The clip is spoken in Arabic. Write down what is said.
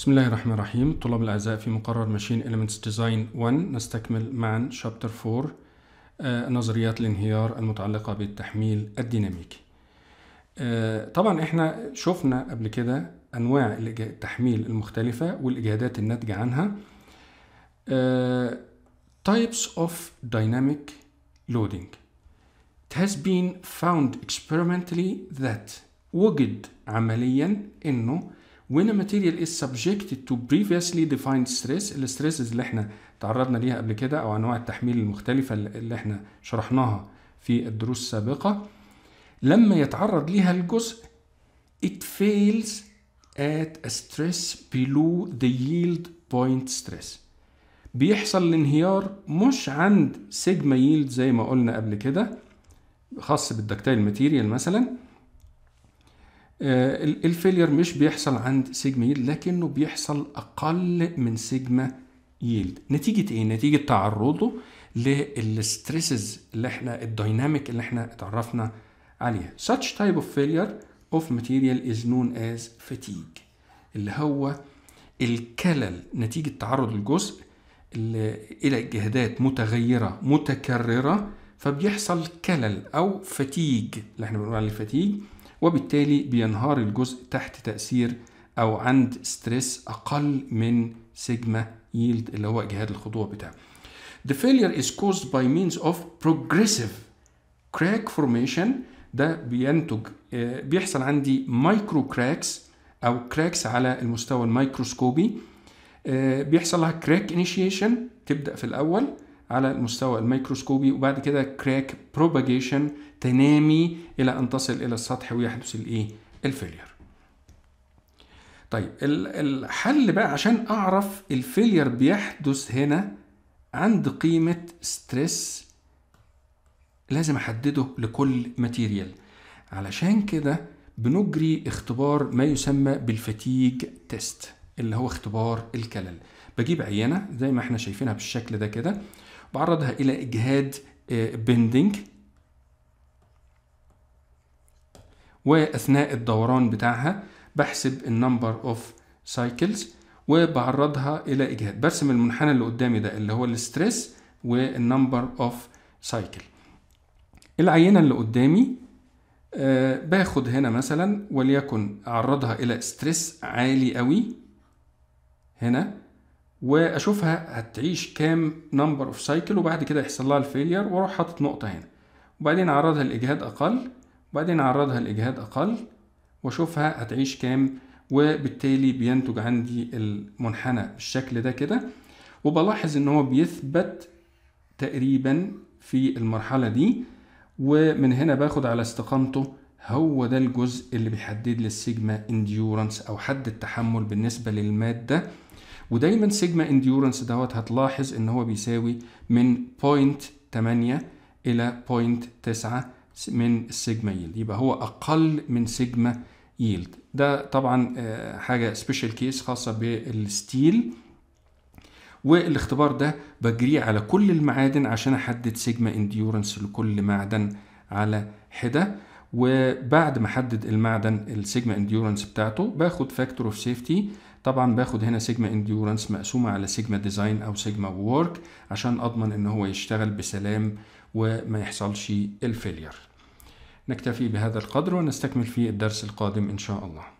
بسم الله الرحمن الرحيم طلاب الأعزاء في مقرر ماشين إليمنتس ديزاين 1 نستكمل معا شابتر 4 آه نظريات الانهيار المتعلقة بالتحميل الديناميكي آه طبعا احنا شفنا قبل كده أنواع التحميل المختلفة والإجهادات الناتجة عنها uh, Types of dynamic loading It has been found experimentally that وجد عمليا أنه when a material is subjected to previously defined stress الستريسز اللي احنا تعرضنا ليها قبل كده او انواع التحميل المختلفه اللي احنا شرحناها في الدروس السابقه لما يتعرض ليها الجزء it fails at a stress below the yield point stress بيحصل الانهيار مش عند سيجما ييلد زي ما قلنا قبل كده خاص بالدكتيل ماتيريال مثلا آه، الفيلير مش بيحصل عند سيجما يلد لكنه بيحصل اقل من سيجما يلد نتيجه ايه نتيجه تعرضه للستريسز اللي احنا الدايناميك اللي احنا اتعرفنا عليها such type of failure of material is known as fatigue اللي هو الكلل نتيجة تعرض الجزء إلى إجهادات متغيرة متكررة فبيحصل كلل أو فتيج اللي احنا بنقول عليه فتيج وبالتالي بينهار الجزء تحت تأثير أو عند ستريس أقل من سيجما ييلد اللي هو جهاد الخضوع بتاعه. The failure is caused by means of progressive crack formation ده بينتج آه، بيحصل عندي مايكرو كراكس أو كراكس على المستوى الميكروسكوبي آه، بيحصل لها كراك انيشيشن تبدأ في الأول على المستوى الميكروسكوبي وبعد كده كراك بروباجيشن تنامي الى ان تصل الى السطح ويحدث الايه الفيلير طيب الحل بقى عشان اعرف الفيلير بيحدث هنا عند قيمه ستريس لازم احدده لكل ماتيريال علشان كده بنجري اختبار ما يسمى بالفتيج تيست اللي هو اختبار الكلل بجيب عينه زي ما احنا شايفينها بالشكل ده كده بعرضها إلى إجهاد آه، بندنج وأثناء الدوران بتاعها بحسب النمبر اوف سايكلز وبعرضها إلى إجهاد برسم المنحنى اللي قدامي ده اللي هو الستريس والنمبر اوف سايكل العينة اللي قدامي آه، باخد هنا مثلا وليكن أعرضها إلى ستريس عالي قوي هنا واشوفها هتعيش كام نمبر اوف سايكل وبعد كده يحصل لها الفيلير واروح حاطط نقطه هنا وبعدين اعرضها لاجهاد اقل وبعدين اعرضها لاجهاد اقل واشوفها هتعيش كام وبالتالي بينتج عندي المنحنى بالشكل ده كده وبلاحظ ان هو بيثبت تقريبا في المرحله دي ومن هنا باخد على استقامته هو ده الجزء اللي بيحدد لي السيجما انديورانس او حد التحمل بالنسبه للماده ودايما سيجما انديورنس دوت هتلاحظ ان هو بيساوي من 0.8 الى 0.9 من السيجما يلد يبقى هو اقل من سيجما يلد ده طبعا آه، حاجه سبيشال كيس خاصه بالستيل والاختبار ده بجريه على كل المعادن عشان احدد سيجما انديورنس لكل معدن على حده وبعد ما احدد المعدن السيجما انديورنس بتاعته باخد فاكتور اوف سيفتي طبعا باخد هنا سيجما انديورنس مقسومة على سيجما ديزاين او سيجما وورك عشان اضمن ان هو يشتغل بسلام وما يحصلش الفيلير نكتفي بهذا القدر ونستكمل في الدرس القادم ان شاء الله